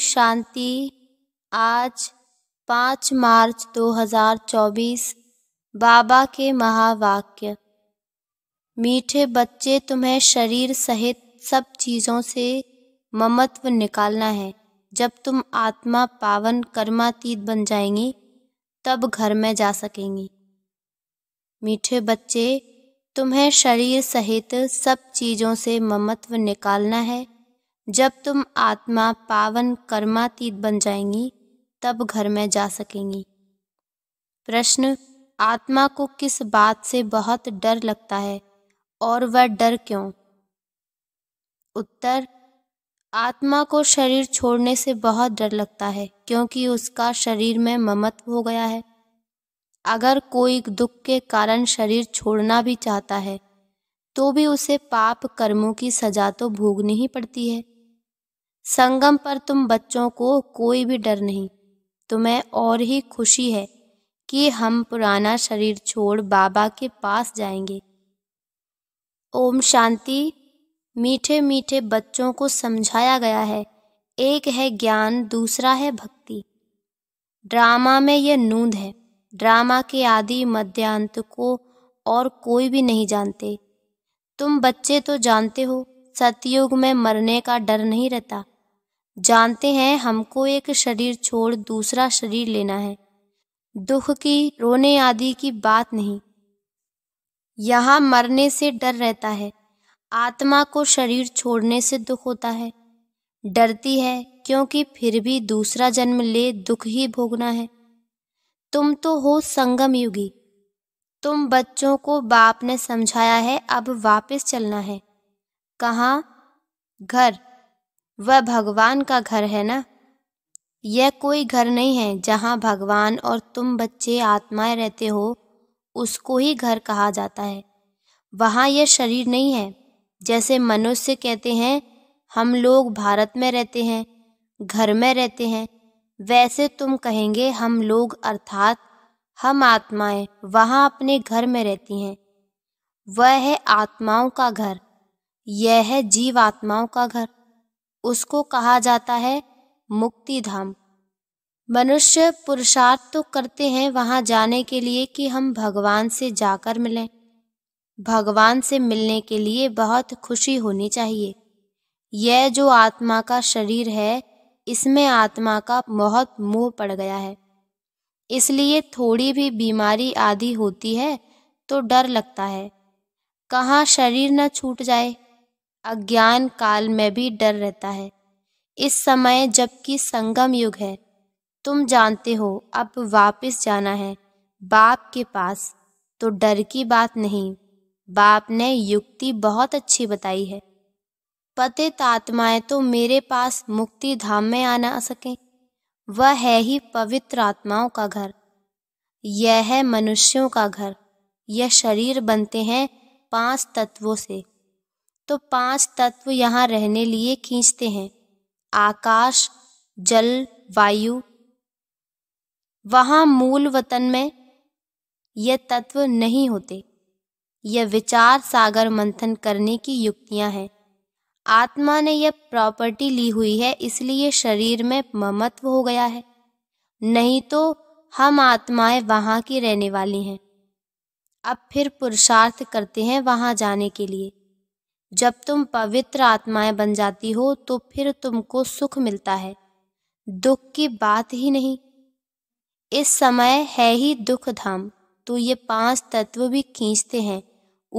शांति आज 5 मार्च 2024 बाबा के महावाक्य मीठे बच्चे तुम्हें शरीर सहित सब चीज़ों से ममत्व निकालना है जब तुम आत्मा पावन कर्मातीत बन जाएंगे तब घर में जा सकेंगी मीठे बच्चे तुम्हें शरीर सहित सब चीज़ों से ममत्व निकालना है जब तुम आत्मा पावन कर्मातीत बन जाएंगी तब घर में जा सकेंगी प्रश्न आत्मा को किस बात से बहुत डर लगता है और वह डर क्यों उत्तर आत्मा को शरीर छोड़ने से बहुत डर लगता है क्योंकि उसका शरीर में ममत्व हो गया है अगर कोई दुख के कारण शरीर छोड़ना भी चाहता है तो भी उसे पाप कर्मों की सजा तो भोगनी ही पड़ती है संगम पर तुम बच्चों को कोई भी डर नहीं तुम्हें और ही खुशी है कि हम पुराना शरीर छोड़ बाबा के पास जाएंगे ओम शांति मीठे मीठे बच्चों को समझाया गया है एक है ज्ञान दूसरा है भक्ति ड्रामा में यह नूंद है ड्रामा के आदि मध्यांत को और कोई भी नहीं जानते तुम बच्चे तो जानते हो सतयुग में मरने का डर नहीं रहता जानते हैं हमको एक शरीर छोड़ दूसरा शरीर लेना है दुख की रोने आदि की बात नहीं यहाँ मरने से डर रहता है आत्मा को शरीर छोड़ने से दुख होता है डरती है क्योंकि फिर भी दूसरा जन्म ले दुख ही भोगना है तुम तो हो संगम युगी तुम बच्चों को बाप ने समझाया है अब वापस चलना है कहाँ घर वह भगवान का घर है ना यह कोई घर नहीं है जहाँ भगवान और तुम बच्चे आत्माएं रहते हो उसको ही घर कहा जाता है वहाँ यह शरीर नहीं है जैसे मनुष्य कहते हैं हम लोग भारत में रहते हैं घर में रहते हैं वैसे तुम कहेंगे हम लोग अर्थात हम आत्माएं वहाँ अपने घर में रहती हैं वह है आत्माओं का घर यह है जीव आत्माओं का घर उसको कहा जाता है मुक्ति धाम मनुष्य पुरुषार्थ तो करते हैं वहां जाने के लिए कि हम भगवान से जाकर मिलें भगवान से मिलने के लिए बहुत खुशी होनी चाहिए यह जो आत्मा का शरीर है इसमें आत्मा का बहुत मोह पड़ गया है इसलिए थोड़ी भी बीमारी आदि होती है तो डर लगता है कहाँ शरीर न छूट जाए अज्ञान काल में भी डर रहता है इस समय जबकि संगम युग है तुम जानते हो अब वापस जाना है बाप के पास तो डर की बात नहीं बाप ने युक्ति बहुत अच्छी बताई है पतित आत्माएं तो मेरे पास मुक्ति धाम में आना आ सके वह है ही पवित्र आत्माओं का घर यह है मनुष्यों का घर यह शरीर बनते हैं पांच तत्वों से तो पांच तत्व यहाँ रहने लिए खींचते हैं आकाश जल वायु वहाँ मूल वतन में यह तत्व नहीं होते यह विचार सागर मंथन करने की युक्तियां हैं आत्मा ने यह प्रॉपर्टी ली हुई है इसलिए शरीर में ममत्व हो गया है नहीं तो हम आत्माएं वहाँ की रहने वाली हैं अब फिर पुरुषार्थ करते हैं वहाँ जाने के लिए जब तुम पवित्र आत्माएं बन जाती हो तो फिर तुमको सुख मिलता है दुख की बात ही नहीं इस समय है ही दुख धाम तो ये पांच तत्व भी खींचते हैं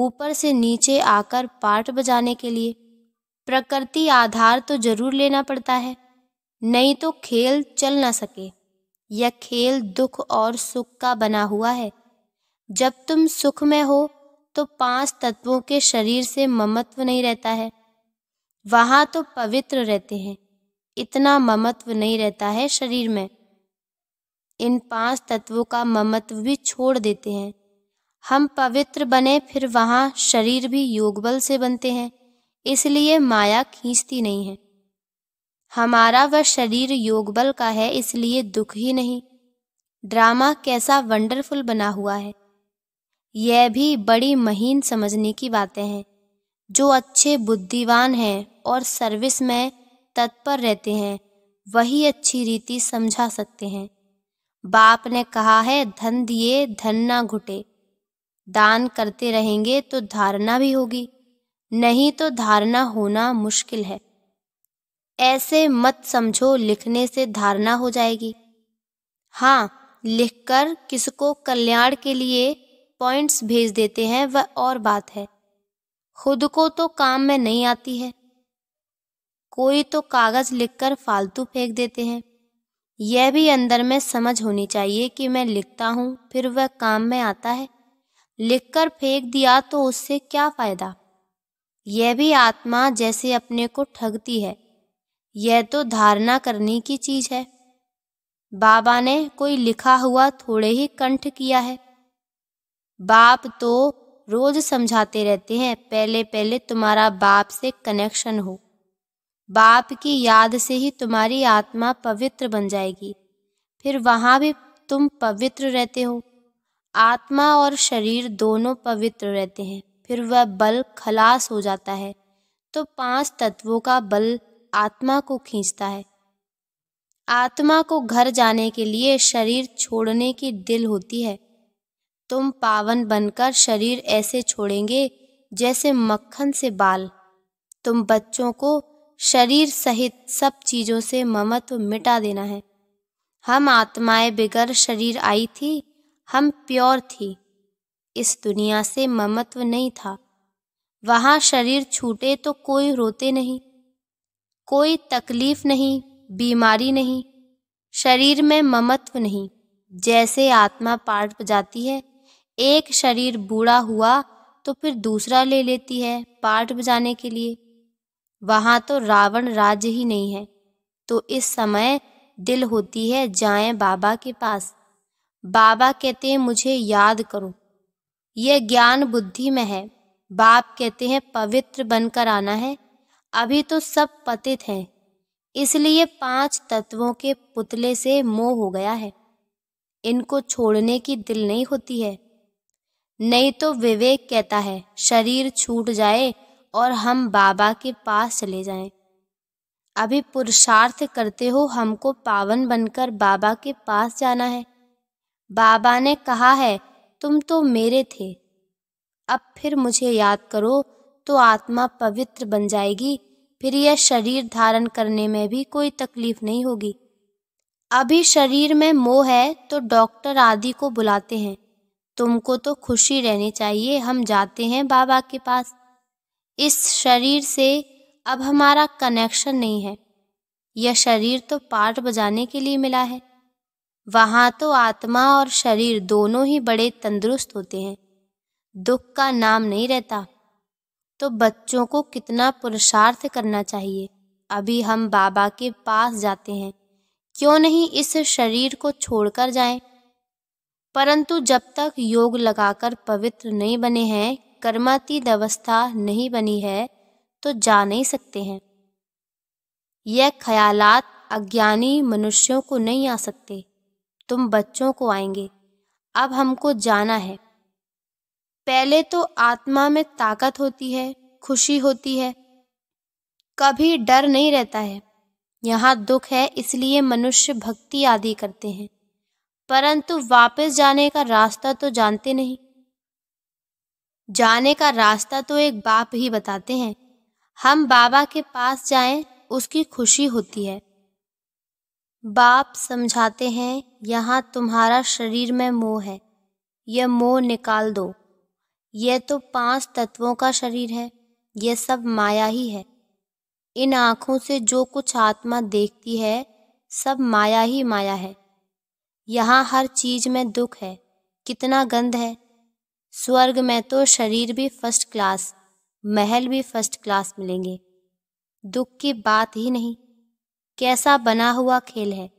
ऊपर से नीचे आकर पाठ बजाने के लिए प्रकृति आधार तो जरूर लेना पड़ता है नहीं तो खेल चल ना सके यह खेल दुख और सुख का बना हुआ है जब तुम सुख में हो तो पांच तत्वों के शरीर से ममत्व नहीं रहता है वहां तो पवित्र रहते हैं इतना ममत्व नहीं रहता है शरीर में इन पांच तत्वों का ममत्व भी छोड़ देते हैं हम पवित्र बने फिर वहां शरीर भी योग बल से बनते हैं इसलिए माया खींचती नहीं है हमारा वह शरीर योग बल का है इसलिए दुख ही नहीं ड्रामा कैसा वंडरफुल बना हुआ है यह भी बड़ी महीन समझने की बातें हैं जो अच्छे बुद्धिवान हैं और सर्विस में तत्पर रहते हैं वही अच्छी रीति समझा सकते हैं बाप ने कहा है धन दिए धन ना घुटे दान करते रहेंगे तो धारणा भी होगी नहीं तो धारणा होना मुश्किल है ऐसे मत समझो लिखने से धारणा हो जाएगी हाँ लिखकर किसको कल्याण के लिए पॉइंट्स भेज देते हैं वह और बात है खुद को तो काम में नहीं आती है कोई तो कागज़ लिखकर फालतू फेंक देते हैं यह भी अंदर में समझ होनी चाहिए कि मैं लिखता हूँ फिर वह काम में आता है लिखकर फेंक दिया तो उससे क्या फ़ायदा यह भी आत्मा जैसे अपने को ठगती है यह तो धारणा करने की चीज़ है बाबा ने कोई लिखा हुआ थोड़े ही कंठ किया है बाप तो रोज समझाते रहते हैं पहले पहले तुम्हारा बाप से कनेक्शन हो बाप की याद से ही तुम्हारी आत्मा पवित्र बन जाएगी फिर वहाँ भी तुम पवित्र रहते हो आत्मा और शरीर दोनों पवित्र रहते हैं फिर वह बल खलास हो जाता है तो पांच तत्वों का बल आत्मा को खींचता है आत्मा को घर जाने के लिए शरीर छोड़ने की दिल होती है तुम पावन बनकर शरीर ऐसे छोड़ेंगे जैसे मक्खन से बाल तुम बच्चों को शरीर सहित सब चीज़ों से ममत्व मिटा देना है हम आत्माएं बिगर शरीर आई थी हम प्योर थी इस दुनिया से ममत्व नहीं था वहाँ शरीर छूटे तो कोई रोते नहीं कोई तकलीफ नहीं बीमारी नहीं शरीर में ममत्व नहीं जैसे आत्मा पार्ट जाती है एक शरीर बूढ़ा हुआ तो फिर दूसरा ले लेती है पार्ट बजाने के लिए वहां तो रावण राज्य ही नहीं है तो इस समय दिल होती है जाए बाबा के पास बाबा कहते हैं मुझे याद करो यह ज्ञान बुद्धि में है बाप कहते हैं पवित्र बनकर आना है अभी तो सब पतित हैं इसलिए पांच तत्वों के पुतले से मोह हो गया है इनको छोड़ने की दिल नहीं होती है नहीं तो विवेक कहता है शरीर छूट जाए और हम बाबा के पास चले जाएं। अभी पुरुषार्थ करते हो हमको पावन बनकर बाबा के पास जाना है बाबा ने कहा है तुम तो मेरे थे अब फिर मुझे याद करो तो आत्मा पवित्र बन जाएगी फिर यह शरीर धारण करने में भी कोई तकलीफ नहीं होगी अभी शरीर में मोह है तो डॉक्टर आदि को बुलाते हैं तुमको तो खुशी रहनी चाहिए हम जाते हैं बाबा के पास इस शरीर से अब हमारा कनेक्शन नहीं है यह शरीर तो पाठ बजाने के लिए मिला है वहाँ तो आत्मा और शरीर दोनों ही बड़े तंदुरुस्त होते हैं दुख का नाम नहीं रहता तो बच्चों को कितना पुरुषार्थ करना चाहिए अभी हम बाबा के पास जाते हैं क्यों नहीं इस शरीर को छोड़कर जाएं? परंतु जब तक योग लगाकर पवित्र नहीं बने हैं कर्मातीत अवस्था नहीं बनी है तो जा नहीं सकते हैं यह ख्यालात अज्ञानी मनुष्यों को नहीं आ सकते तुम बच्चों को आएंगे अब हमको जाना है पहले तो आत्मा में ताकत होती है खुशी होती है कभी डर नहीं रहता है यहाँ दुख है इसलिए मनुष्य भक्ति आदि करते हैं परंतु वापस जाने का रास्ता तो जानते नहीं जाने का रास्ता तो एक बाप ही बताते हैं हम बाबा के पास जाएं उसकी खुशी होती है बाप समझाते हैं यहाँ तुम्हारा शरीर में मोह है यह मोह निकाल दो यह तो पांच तत्वों का शरीर है यह सब माया ही है इन आँखों से जो कुछ आत्मा देखती है सब माया ही माया है यहाँ हर चीज में दुख है कितना गंध है स्वर्ग में तो शरीर भी फर्स्ट क्लास महल भी फर्स्ट क्लास मिलेंगे दुख की बात ही नहीं कैसा बना हुआ खेल है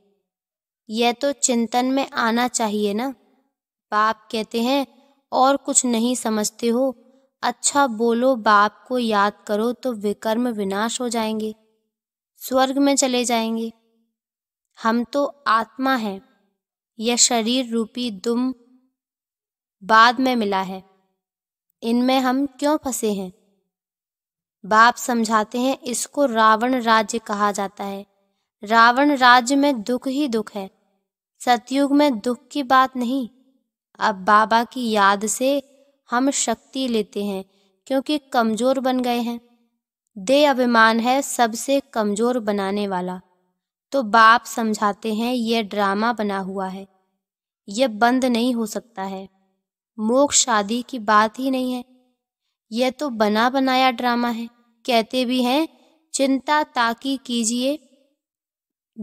यह तो चिंतन में आना चाहिए ना बाप कहते हैं और कुछ नहीं समझते हो अच्छा बोलो बाप को याद करो तो विकर्म विनाश हो जाएंगे स्वर्ग में चले जाएंगे हम तो आत्मा हैं यह शरीर रूपी दुम बाद में मिला है इनमें हम क्यों फंसे हैं बाप समझाते हैं इसको रावण राज्य कहा जाता है रावण राज्य में दुख ही दुख है सतयुग में दुख की बात नहीं अब बाबा की याद से हम शक्ति लेते हैं क्योंकि कमज़ोर बन गए हैं दे अभिमान है सबसे कमज़ोर बनाने वाला तो बाप समझाते हैं यह ड्रामा बना हुआ है यह बंद नहीं हो सकता है मोक्ष शादी की बात ही नहीं है यह तो बना बनाया ड्रामा है कहते भी हैं चिंता ताकि कीजिए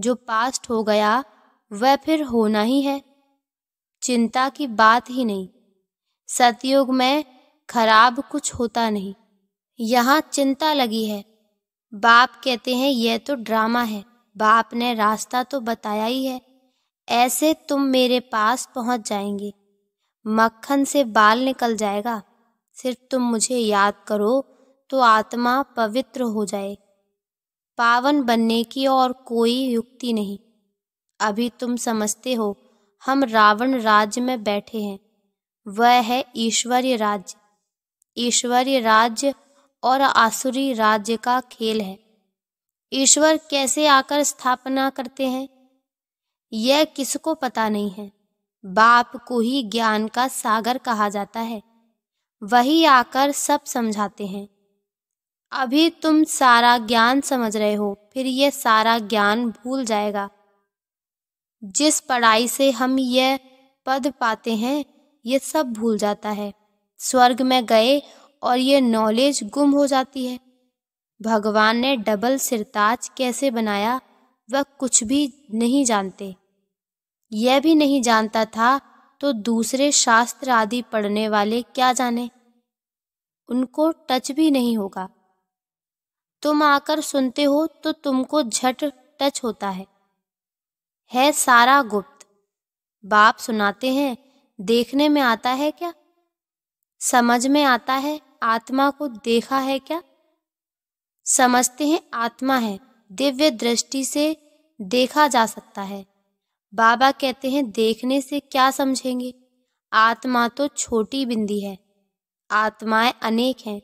जो पास्ट हो गया वह फिर होना ही है चिंता की बात ही नहीं सतयुग में खराब कुछ होता नहीं यहाँ चिंता लगी है बाप कहते हैं यह तो ड्रामा है बाप ने रास्ता तो बताया ही है ऐसे तुम मेरे पास पहुंच जाएंगे मक्खन से बाल निकल जाएगा सिर्फ तुम मुझे याद करो तो आत्मा पवित्र हो जाए पावन बनने की और कोई युक्ति नहीं अभी तुम समझते हो हम रावण राज्य में बैठे हैं वह है ईश्वरीय राज्य ईश्वरीय राज्य और आसुरी राज्य का खेल है ईश्वर कैसे आकर स्थापना करते हैं यह किसको पता नहीं है बाप को ही ज्ञान का सागर कहा जाता है वही आकर सब समझाते हैं अभी तुम सारा ज्ञान समझ रहे हो फिर यह सारा ज्ञान भूल जाएगा जिस पढ़ाई से हम यह पद पाते हैं यह सब भूल जाता है स्वर्ग में गए और यह नॉलेज गुम हो जाती है भगवान ने डबल सिरताज कैसे बनाया वह कुछ भी नहीं जानते यह भी नहीं जानता था तो दूसरे शास्त्र आदि पढ़ने वाले क्या जाने उनको टच भी नहीं होगा तुम आकर सुनते हो तो तुमको झट टच होता है है सारा गुप्त बाप सुनाते हैं देखने में आता है क्या समझ में आता है आत्मा को देखा है क्या समझते हैं आत्मा है दिव्य दृष्टि से देखा जा सकता है बाबा कहते हैं देखने से क्या समझेंगे आत्मा तो छोटी बिंदी है आत्माएं अनेक हैं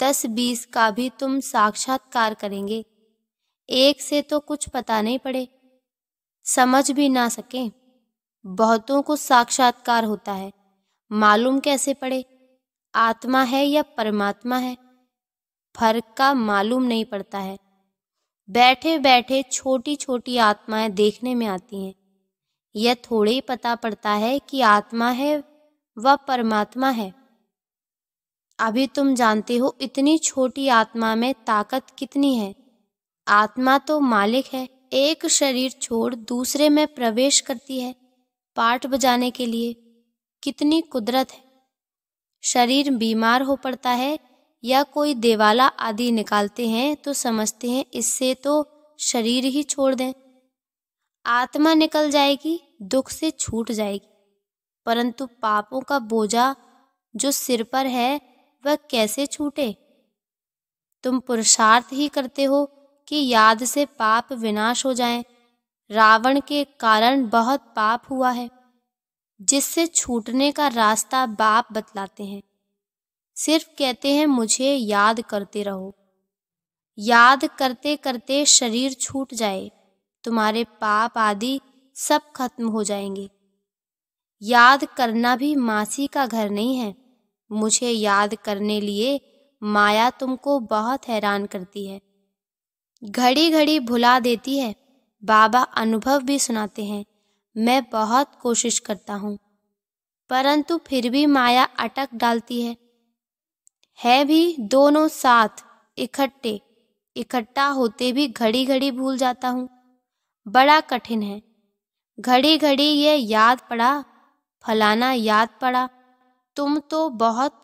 दस बीस का भी तुम साक्षात्कार करेंगे एक से तो कुछ पता नहीं पड़े समझ भी ना सके बहुतों को साक्षात्कार होता है मालूम कैसे पड़े आत्मा है या परमात्मा है फर्क का मालूम नहीं पड़ता है बैठे बैठे छोटी छोटी आत्माएं देखने में आती हैं यह थोड़े ही पता पड़ता है कि आत्मा है व परमात्मा है अभी तुम जानते हो इतनी छोटी आत्मा में ताकत कितनी है आत्मा तो मालिक है एक शरीर छोड़ दूसरे में प्रवेश करती है पाठ बजाने के लिए कितनी कुदरत है शरीर बीमार हो पड़ता है या कोई देवाला आदि निकालते हैं तो समझते हैं इससे तो शरीर ही छोड़ दें आत्मा निकल जाएगी दुख से छूट जाएगी परंतु पापों का बोझा जो सिर पर है वह कैसे छूटे तुम पुरुषार्थ ही करते हो कि याद से पाप विनाश हो जाएं। रावण के कारण बहुत पाप हुआ है जिससे छूटने का रास्ता बाप बतलाते हैं सिर्फ कहते हैं मुझे याद करते रहो याद करते करते शरीर छूट जाए तुम्हारे पाप आदि सब खत्म हो जाएंगे याद करना भी मासी का घर नहीं है मुझे याद करने लिए माया तुमको बहुत हैरान करती है घड़ी घड़ी भुला देती है बाबा अनुभव भी सुनाते हैं मैं बहुत कोशिश करता हूँ परंतु फिर भी माया अटक डालती है है भी दोनों साथ इकट्ठे इकट्ठा होते भी घड़ी घड़ी भूल जाता हूँ बड़ा कठिन है घड़ी घड़ी ये याद पड़ा फलाना याद पड़ा तुम तो बहुत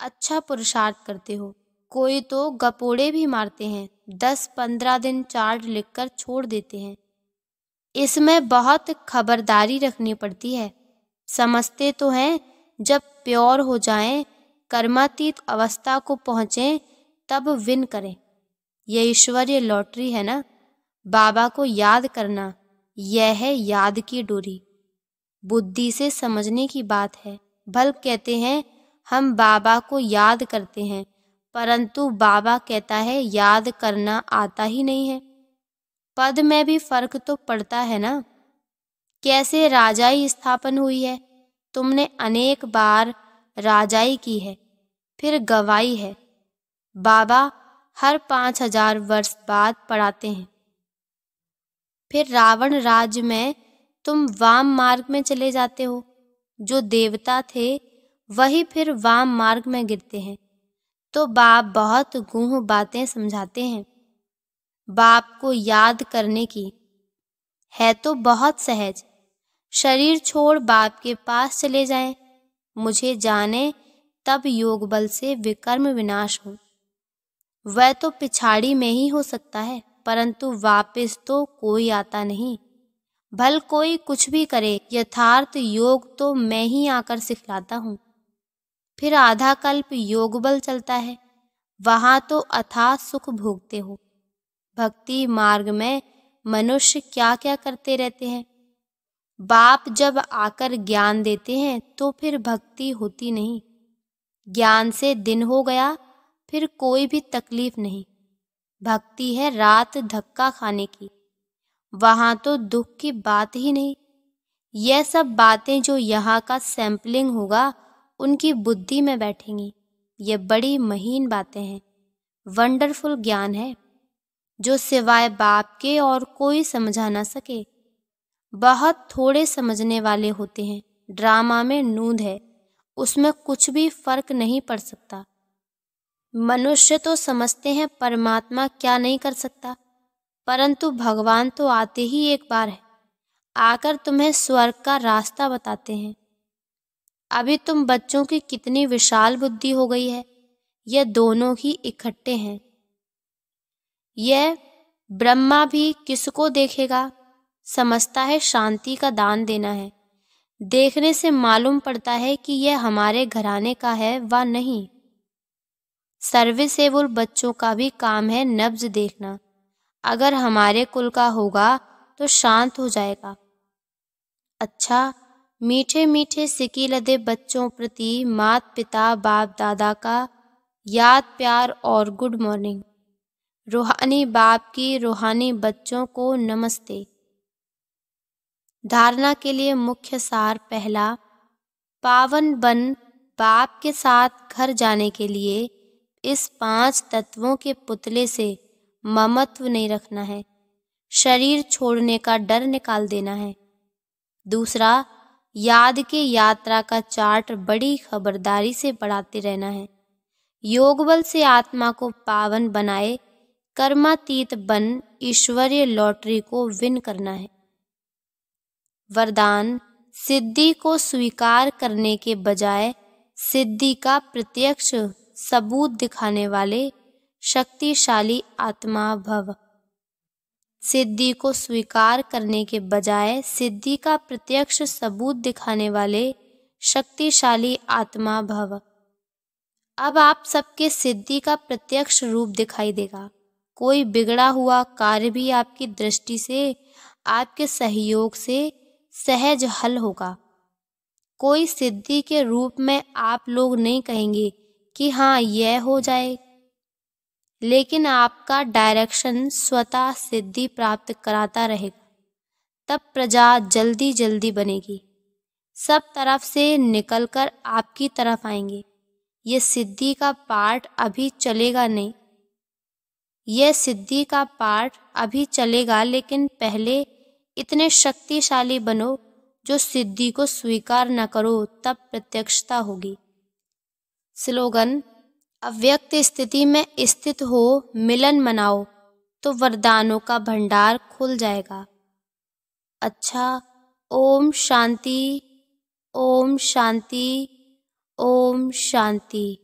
अच्छा पुरुषार्थ करते हो कोई तो गपोड़े भी मारते हैं दस पंद्रह दिन चार्ज लिखकर छोड़ देते हैं इसमें बहुत खबरदारी रखनी पड़ती है समझते तो हैं जब प्योर हो जाएं कर्मातीत अवस्था को पहुँचें तब विन करें यह ईश्वरीय लॉटरी है ना बाबा को याद करना यह है याद की डोरी बुद्धि से समझने की बात है भल कहते हैं हम बाबा को याद करते हैं परंतु बाबा कहता है याद करना आता ही नहीं है पद में भी फर्क तो पड़ता है ना कैसे राजाई स्थापन हुई है तुमने अनेक बार राजाई की है फिर गवाही है बाबा हर पांच हजार वर्ष बाद पढ़ाते हैं फिर रावण राज में तुम वाम मार्ग में चले जाते हो जो देवता थे वही फिर वाम मार्ग में गिरते हैं तो बाप बहुत गूह बातें समझाते हैं बाप को याद करने की है तो बहुत सहज शरीर छोड़ बाप के पास चले जाएं, मुझे जाने तब योग बल से विकर्म विनाश हो वह तो पिछाड़ी में ही हो सकता है परंतु वापस तो कोई आता नहीं भल कोई कुछ भी करे यथार्थ योग तो मैं ही आकर सिखलाता हूं फिर आधा कल्प योग बल चलता है वहां तो अथा सुख भोगते हो भक्ति मार्ग में मनुष्य क्या क्या करते रहते हैं बाप जब आकर ज्ञान देते हैं तो फिर भक्ति होती नहीं ज्ञान से दिन हो गया फिर कोई भी तकलीफ नहीं भक्ति है रात धक्का खाने की वहां तो दुख की बात ही नहीं यह सब बातें जो यहाँ का सैम्पलिंग होगा उनकी बुद्धि में बैठेंगी ये बड़ी महीन बातें हैं वंडरफुल ज्ञान है जो सिवाय बाप के और कोई समझा ना सके बहुत थोड़े समझने वाले होते हैं ड्रामा में नूंद है उसमें कुछ भी फर्क नहीं पड़ सकता मनुष्य तो समझते हैं परमात्मा क्या नहीं कर सकता परंतु भगवान तो आते ही एक बार है आकर तुम्हें स्वर्ग का रास्ता बताते हैं अभी तुम बच्चों की कितनी विशाल बुद्धि हो गई है यह दोनों ही इकट्ठे हैं यह ब्रह्मा भी किसको देखेगा समझता है शांति का दान देना है देखने से मालूम पड़ता है कि यह हमारे घराने का है व नहीं सर्विसेबल बच्चों का भी काम है नब्ज देखना अगर हमारे कुल का होगा तो शांत हो जाएगा अच्छा मीठे मीठे सिकी लदे बच्चों प्रति मात पिता बाप दादा का याद प्यार और गुड मॉर्निंग रूहानी बाप की रूहानी बच्चों को नमस्ते धारणा के लिए मुख्य सार पहला पावन बन बाप के साथ घर जाने के लिए इस पांच तत्वों के पुतले से ममत्व नहीं रखना है शरीर छोड़ने का डर निकाल देना है दूसरा याद के यात्रा का चार्ट बड़ी खबरदारी से बढ़ाते रहना है योग बल से आत्मा को पावन बनाए कर्मातीत बन ईश्वरीय लॉटरी को विन करना है वरदान सिद्धि को स्वीकार करने के बजाय सिद्धि का प्रत्यक्ष सबूत दिखाने वाले शक्तिशाली आत्मा भव सिद्धि को स्वीकार करने के बजाय सिद्धि का प्रत्यक्ष सबूत दिखाने वाले शक्तिशाली आत्मा भव अब आप सबके सिद्धि का प्रत्यक्ष रूप दिखाई देगा कोई बिगड़ा हुआ कार्य भी आपकी दृष्टि से आपके सहयोग से सहज हल होगा कोई सिद्धि के रूप में आप लोग नहीं कहेंगे कि हाँ यह हो जाए लेकिन आपका डायरेक्शन स्वतः सिद्धि प्राप्त कराता रहेगा तब प्रजा जल्दी जल्दी बनेगी सब तरफ से निकलकर आपकी तरफ आएंगे यह सिद्धि का पार्ट अभी चलेगा नहीं यह सिद्धि का पार्ट अभी चलेगा लेकिन पहले इतने शक्तिशाली बनो जो सिद्धि को स्वीकार न करो तब प्रत्यक्षता होगी स्लोगन अव्यक्त स्थिति में स्थित हो मिलन मनाओ तो वरदानों का भंडार खुल जाएगा अच्छा ओम शांति ओम शांति ओम शांति